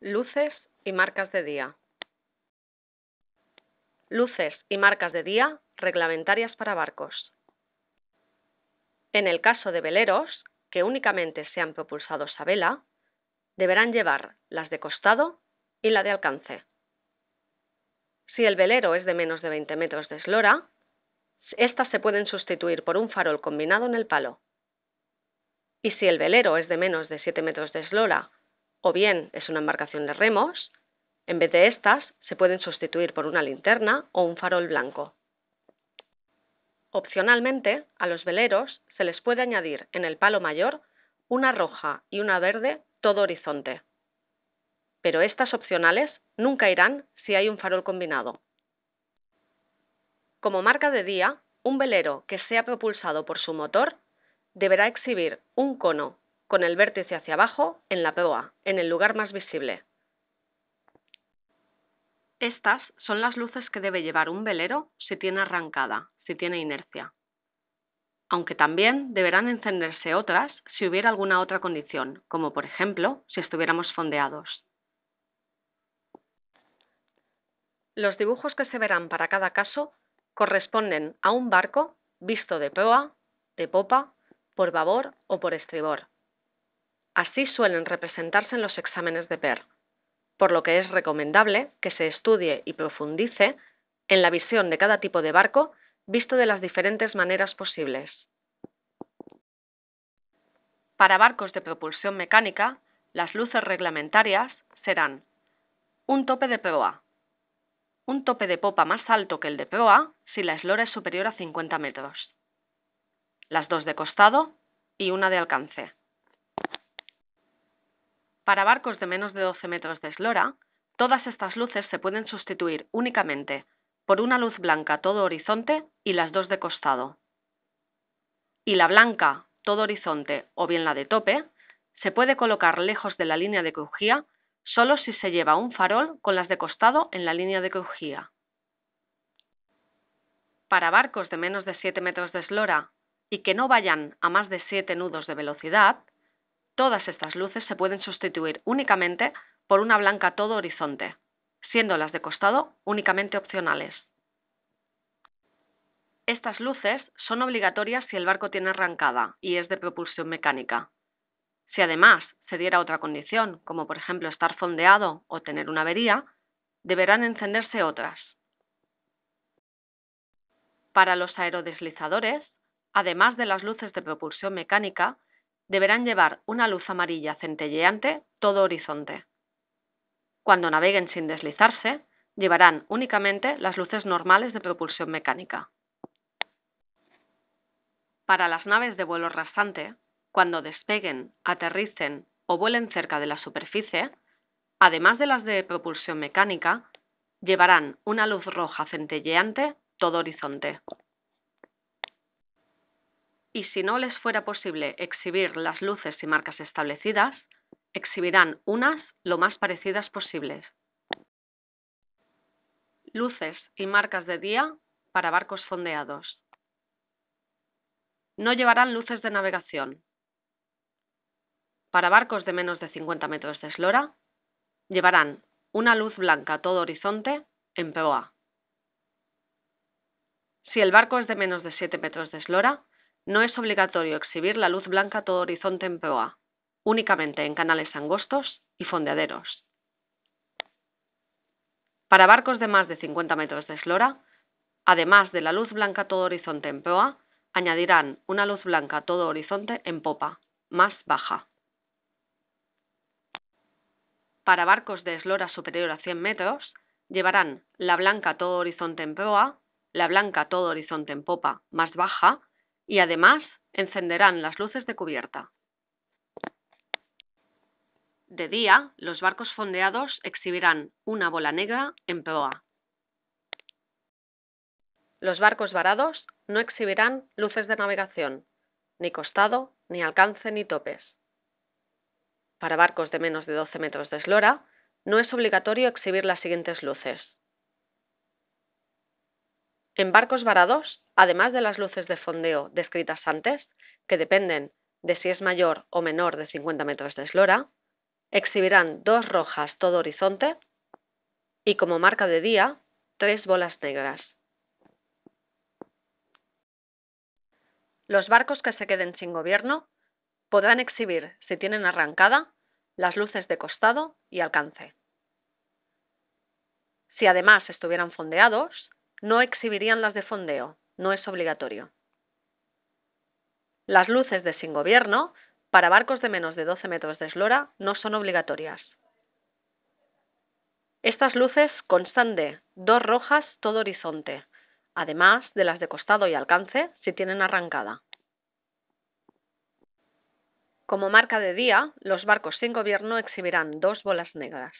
Luces y marcas de día. Luces y marcas de día reglamentarias para barcos. En el caso de veleros, que únicamente sean propulsados a vela, deberán llevar las de costado y la de alcance. Si el velero es de menos de 20 metros de eslora, estas se pueden sustituir por un farol combinado en el palo. Y si el velero es de menos de 7 metros de eslora o bien es una embarcación de remos, en vez de estas se pueden sustituir por una linterna o un farol blanco. Opcionalmente, a los veleros se les puede añadir en el palo mayor una roja y una verde todo horizonte. Pero estas opcionales nunca irán si hay un farol combinado. Como marca de día, un velero que sea propulsado por su motor deberá exhibir un cono con el vértice hacia abajo en la proa, en el lugar más visible. Estas son las luces que debe llevar un velero si tiene arrancada, si tiene inercia. Aunque también deberán encenderse otras si hubiera alguna otra condición, como por ejemplo si estuviéramos fondeados. Los dibujos que se verán para cada caso corresponden a un barco visto de proa, de popa, por babor o por estribor. Así suelen representarse en los exámenes de PER, por lo que es recomendable que se estudie y profundice en la visión de cada tipo de barco visto de las diferentes maneras posibles. Para barcos de propulsión mecánica, las luces reglamentarias serán un tope de proa, un tope de popa más alto que el de proa si la eslora es superior a 50 metros, las dos de costado y una de alcance. Para barcos de menos de 12 metros de eslora, todas estas luces se pueden sustituir únicamente por una luz blanca todo horizonte y las dos de costado. Y la blanca todo horizonte o bien la de tope se puede colocar lejos de la línea de crujía solo si se lleva un farol con las de costado en la línea de crujía. Para barcos de menos de 7 metros de eslora y que no vayan a más de 7 nudos de velocidad, Todas estas luces se pueden sustituir únicamente por una blanca todo horizonte, siendo las de costado únicamente opcionales. Estas luces son obligatorias si el barco tiene arrancada y es de propulsión mecánica. Si además se diera otra condición, como por ejemplo estar fondeado o tener una avería, deberán encenderse otras. Para los aerodeslizadores, además de las luces de propulsión mecánica, deberán llevar una luz amarilla centelleante todo horizonte. Cuando naveguen sin deslizarse, llevarán únicamente las luces normales de propulsión mecánica. Para las naves de vuelo rasante, cuando despeguen, aterricen o vuelen cerca de la superficie, además de las de propulsión mecánica, llevarán una luz roja centelleante todo horizonte y si no les fuera posible exhibir las luces y marcas establecidas, exhibirán unas lo más parecidas posibles. Luces y marcas de día para barcos fondeados. No llevarán luces de navegación. Para barcos de menos de 50 metros de eslora, llevarán una luz blanca a todo horizonte en POA. Si el barco es de menos de 7 metros de eslora, no es obligatorio exhibir la luz blanca todo horizonte en proa, únicamente en canales angostos y fondeaderos. Para barcos de más de 50 metros de eslora, además de la luz blanca todo horizonte en proa, añadirán una luz blanca todo horizonte en popa, más baja. Para barcos de eslora superior a 100 metros, llevarán la blanca todo horizonte en proa, la blanca todo horizonte en popa más baja y además encenderán las luces de cubierta. De día, los barcos fondeados exhibirán una bola negra en proa. Los barcos varados no exhibirán luces de navegación, ni costado, ni alcance, ni topes. Para barcos de menos de 12 metros de eslora, no es obligatorio exhibir las siguientes luces. En barcos varados, además de las luces de fondeo descritas antes, que dependen de si es mayor o menor de 50 metros de eslora, exhibirán dos rojas todo horizonte y como marca de día, tres bolas negras. Los barcos que se queden sin gobierno podrán exhibir, si tienen arrancada, las luces de costado y alcance. Si además estuvieran fondeados, no exhibirían las de fondeo, no es obligatorio. Las luces de sin gobierno para barcos de menos de 12 metros de eslora no son obligatorias. Estas luces constan de dos rojas todo horizonte, además de las de costado y alcance si tienen arrancada. Como marca de día, los barcos sin gobierno exhibirán dos bolas negras.